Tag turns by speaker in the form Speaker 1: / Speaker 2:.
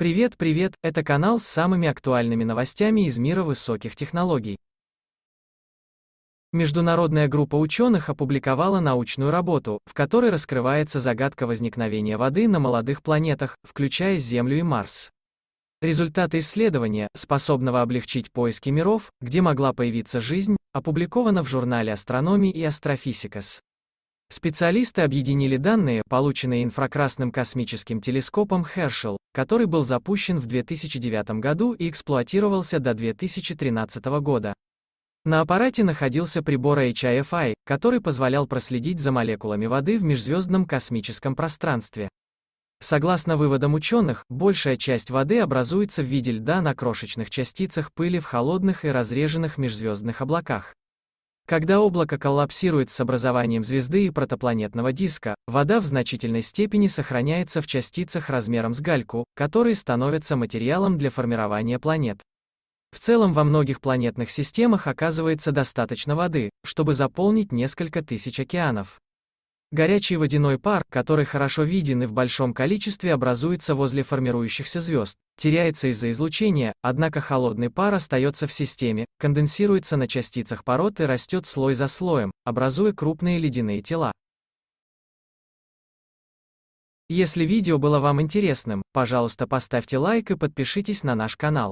Speaker 1: Привет, привет, это канал с самыми актуальными новостями из мира высоких технологий. Международная группа ученых опубликовала научную работу, в которой раскрывается загадка возникновения воды на молодых планетах, включая Землю и Марс. Результаты исследования, способного облегчить поиски миров, где могла появиться жизнь, опубликовано в журнале Астрономии и Astrophysics. Специалисты объединили данные, полученные инфракрасным космическим телескопом Хершел, который был запущен в 2009 году и эксплуатировался до 2013 года. На аппарате находился прибор HIFI, который позволял проследить за молекулами воды в межзвездном космическом пространстве. Согласно выводам ученых, большая часть воды образуется в виде льда на крошечных частицах пыли в холодных и разреженных межзвездных облаках. Когда облако коллапсирует с образованием звезды и протопланетного диска, вода в значительной степени сохраняется в частицах размером с гальку, которые становятся материалом для формирования планет. В целом во многих планетных системах оказывается достаточно воды, чтобы заполнить несколько тысяч океанов. Горячий водяной пар, который хорошо виден и в большом количестве образуется возле формирующихся звезд, теряется из-за излучения, однако холодный пар остается в системе, конденсируется на частицах пород и растет слой за слоем, образуя крупные ледяные тела. Если видео было вам интересным, пожалуйста поставьте лайк и подпишитесь на наш канал.